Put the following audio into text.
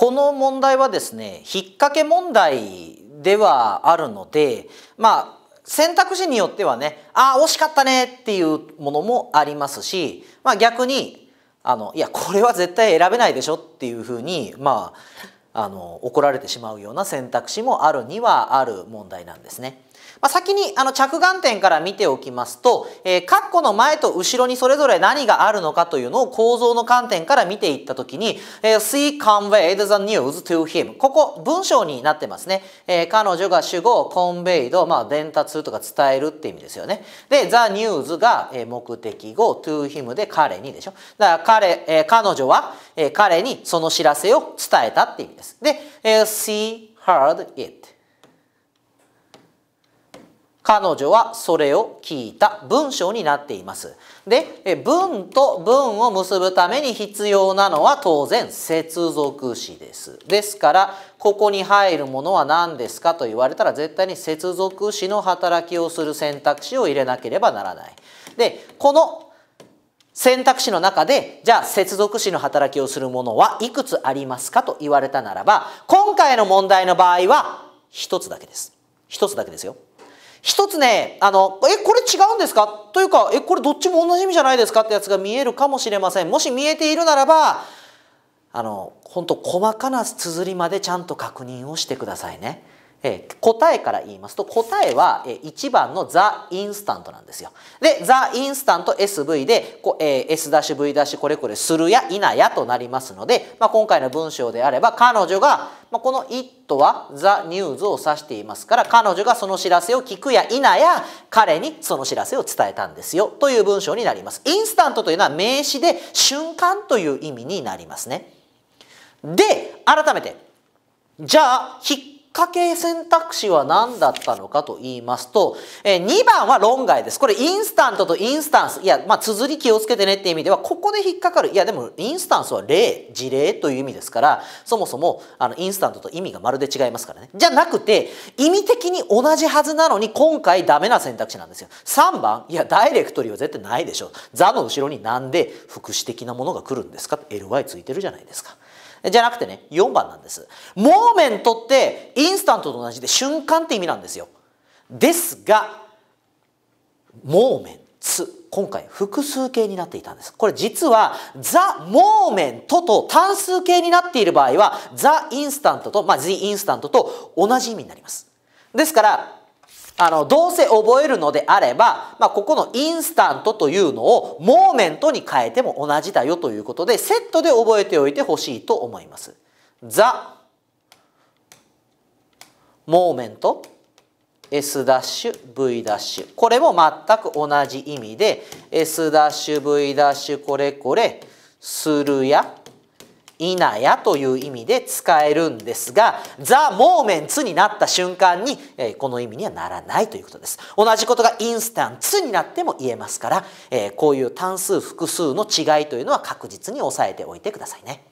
この問題はですね引っ掛け問題ではあるのでまあ選択肢によってはねああ惜しかったねっていうものもありますし、まあ、逆にあのいやこれは絶対選べないでしょっていうふうにまああの怒られてしまうような選択肢もあるにはある問題なんですね。まあ、先にあの着眼点から見ておきますと、えー、括弧の前と後ろにそれぞれ何があるのかというのを構造の観点から見ていったときに、えー、s e conveyed the news to him ここ文章になってますね、えー、彼女が主語 conveyed、まあ、伝達とか伝えるって意味ですよねで the news が目的語 to him で彼にでしょだから彼、えー、彼女はえー、彼にその知らせを伝えたって意味です。で、え she heard it. 彼女はそれを聞いた文章になっています。で、文と文を結ぶために必要なのは当然接続詞です。ですから、ここに入るものは何ですかと言われたら絶対に接続詞の働きをする選択肢を入れなければならない。で、この選択肢の中でじゃあ接続詞の働きをするものはいくつありますかと言われたならば今回の問題の場合は一つだけです。一つだけですよ。一つね、あの、え、これ違うんですかというか、え、これどっちも同じ意味じゃないですかってやつが見えるかもしれません。もし見えているならば、あの、本当細かな綴りまでちゃんと確認をしてくださいね。えー、答えから言いますと答えは1番のザ・インスタントなんですよ。でザ・インスタント SV で、えー、S-V- これこれするや否やとなりますので、まあ、今回の文章であれば彼女が、まあ、この「it」はザ・ニューズを指していますから彼女がその知らせを聞くや否や彼にその知らせを伝えたんですよという文章になります。インスタントというのは名詞で瞬間という意味になりますね。で改めてじゃあっかけ選択肢は何だったのかと言いますと、え2番は論外です。これインスタントとインスタンス。いや、まあ、綴り気をつけてねっていう意味では、ここで引っかかる。いや、でもインスタンスは例、事例という意味ですから、そもそも、あの、インスタントと意味がまるで違いますからね。じゃなくて、意味的に同じはずなのに、今回ダメな選択肢なんですよ。3番、いや、ダイレクトリーは絶対ないでしょ。座の後ろになんで副詞的なものが来るんですか ?ly ついてるじゃないですか。じゃなくてね、4番なんです。モーメントってインスタントと同じで瞬間って意味なんですよ。ですが、モーメンツ。今回複数形になっていたんです。これ実はザ・モーメントと単数形になっている場合はザ・インスタントと、まあ、t インスタントと同じ意味になります。ですからあの、どうせ覚えるのであれば、まあ、ここのインスタントというのをモーメントに変えても同じだよということで、セットで覚えておいてほしいと思います。ザ、モーメント、S ダッシュ V ダッシュこれも全く同じ意味で S ダッシュ V ダッシュこれこれするやいなやという意味で使えるんですが、ザ・モーメンツになった瞬間に、えー、この意味にはならないということです。同じことがインスタンツになっても言えますから、えー、こういう単数複数の違いというのは確実に押さえておいてくださいね。